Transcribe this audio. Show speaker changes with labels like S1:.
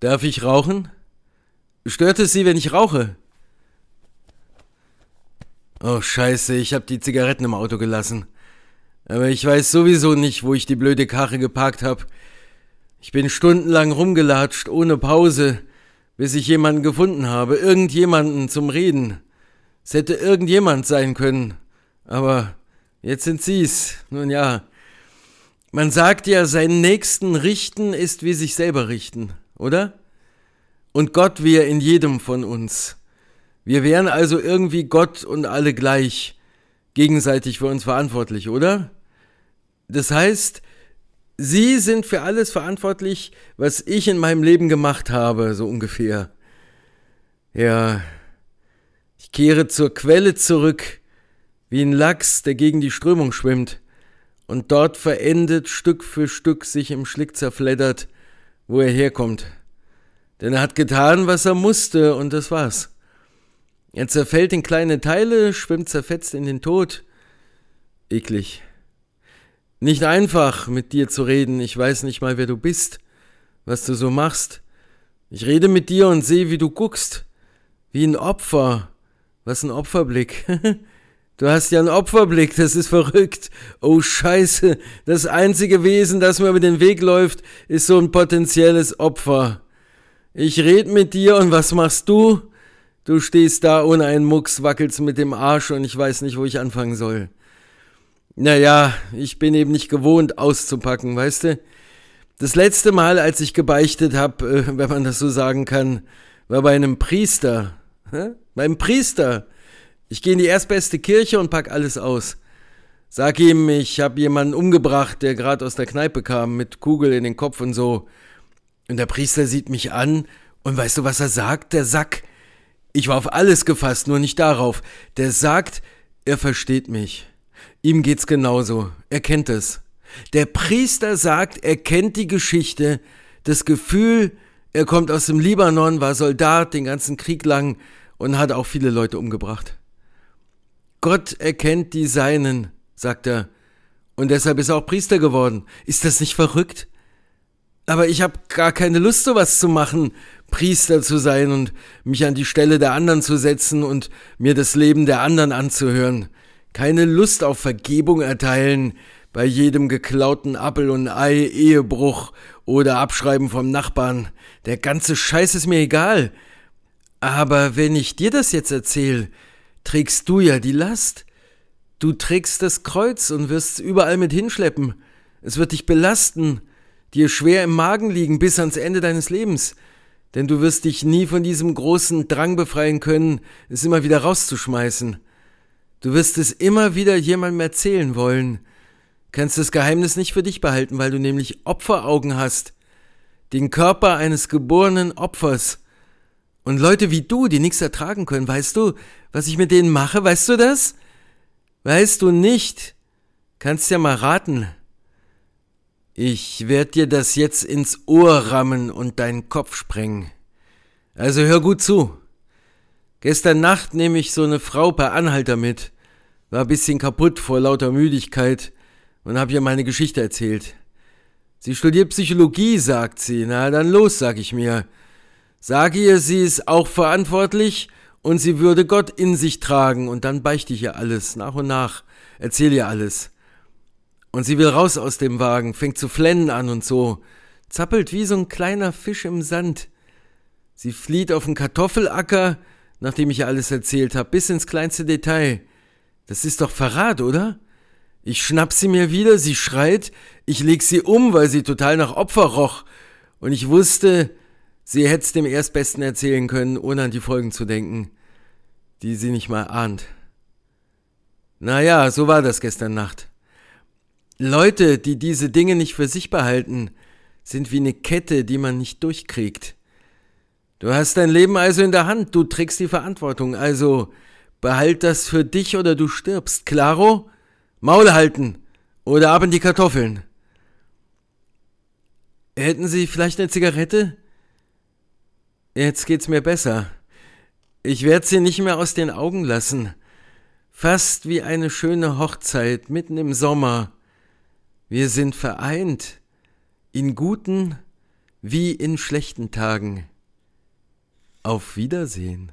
S1: Darf ich rauchen? Stört es Sie, wenn ich rauche? Oh scheiße, ich hab die Zigaretten im Auto gelassen. Aber ich weiß sowieso nicht, wo ich die blöde Karre geparkt hab. Ich bin stundenlang rumgelatscht, ohne Pause, bis ich jemanden gefunden habe, irgendjemanden zum Reden. Es hätte irgendjemand sein können. Aber jetzt sind Sie's. Nun ja. Man sagt ja, seinen Nächsten richten ist wie sich selber richten oder? Und Gott wäre in jedem von uns. Wir wären also irgendwie Gott und alle gleich gegenseitig für uns verantwortlich, oder? Das heißt, Sie sind für alles verantwortlich, was ich in meinem Leben gemacht habe, so ungefähr. Ja, ich kehre zur Quelle zurück, wie ein Lachs, der gegen die Strömung schwimmt, und dort verendet Stück für Stück sich im Schlick zerfleddert, wo er herkommt. Denn er hat getan, was er musste, und das war's. Er zerfällt in kleine Teile, schwimmt zerfetzt in den Tod. Eklig. Nicht einfach, mit dir zu reden. Ich weiß nicht mal, wer du bist, was du so machst. Ich rede mit dir und sehe, wie du guckst. Wie ein Opfer. Was ein Opferblick. Du hast ja einen Opferblick, das ist verrückt. Oh Scheiße, das einzige Wesen, das mir über den Weg läuft, ist so ein potenzielles Opfer. Ich red mit dir und was machst du? Du stehst da ohne einen Mucks, wackelst mit dem Arsch und ich weiß nicht, wo ich anfangen soll. Naja, ich bin eben nicht gewohnt auszupacken, weißt du? Das letzte Mal, als ich gebeichtet habe, äh, wenn man das so sagen kann, war bei einem Priester. Beim Priester. Ich gehe in die erstbeste Kirche und pack alles aus. Sag ihm, ich hab jemanden umgebracht, der gerade aus der Kneipe kam, mit Kugel in den Kopf und so. Und der Priester sieht mich an und weißt du, was er sagt? Der Sack. Ich war auf alles gefasst, nur nicht darauf. Der sagt, er versteht mich. Ihm geht's genauso. Er kennt es. Der Priester sagt, er kennt die Geschichte, das Gefühl, er kommt aus dem Libanon, war Soldat den ganzen Krieg lang und hat auch viele Leute umgebracht. Gott erkennt die Seinen, sagt er, und deshalb ist er auch Priester geworden. Ist das nicht verrückt? Aber ich habe gar keine Lust, sowas zu machen, Priester zu sein und mich an die Stelle der anderen zu setzen und mir das Leben der anderen anzuhören. Keine Lust auf Vergebung erteilen, bei jedem geklauten Appel und Ei, Ehebruch oder Abschreiben vom Nachbarn. Der ganze Scheiß ist mir egal. Aber wenn ich dir das jetzt erzähle, trägst du ja die Last. Du trägst das Kreuz und wirst es überall mit hinschleppen. Es wird dich belasten, dir schwer im Magen liegen bis ans Ende deines Lebens. Denn du wirst dich nie von diesem großen Drang befreien können, es immer wieder rauszuschmeißen. Du wirst es immer wieder jemandem erzählen wollen. Kannst das Geheimnis nicht für dich behalten, weil du nämlich Opferaugen hast. Den Körper eines geborenen Opfers. Und Leute wie du, die nichts ertragen können, weißt du, was ich mit denen mache, weißt du das? Weißt du nicht? Kannst ja mal raten. Ich werde dir das jetzt ins Ohr rammen und deinen Kopf sprengen. Also hör gut zu. Gestern Nacht nehme ich so eine Frau per Anhalter mit. War ein bisschen kaputt vor lauter Müdigkeit und habe ihr meine Geschichte erzählt. Sie studiert Psychologie, sagt sie. Na, dann los, sag ich mir. Sage ihr, sie ist auch verantwortlich und sie würde Gott in sich tragen und dann beichte ich ihr alles, nach und nach, erzähle ihr alles. Und sie will raus aus dem Wagen, fängt zu flennen an und so, zappelt wie so ein kleiner Fisch im Sand. Sie flieht auf den Kartoffelacker, nachdem ich ihr alles erzählt habe, bis ins kleinste Detail. Das ist doch Verrat, oder? Ich schnapp sie mir wieder, sie schreit, ich leg sie um, weil sie total nach Opfer roch. Und ich wusste, Sie hätt's dem Erstbesten erzählen können, ohne an die Folgen zu denken, die sie nicht mal ahnt. Naja, so war das gestern Nacht. Leute, die diese Dinge nicht für sich behalten, sind wie eine Kette, die man nicht durchkriegt. Du hast dein Leben also in der Hand, du trägst die Verantwortung, also behalt das für dich oder du stirbst, claro? Maul halten oder ab in die Kartoffeln. Hätten Sie vielleicht eine Zigarette? Jetzt geht's mir besser. Ich werd sie nicht mehr aus den Augen lassen. Fast wie eine schöne Hochzeit mitten im Sommer. Wir sind vereint, in guten wie in schlechten Tagen. Auf Wiedersehen.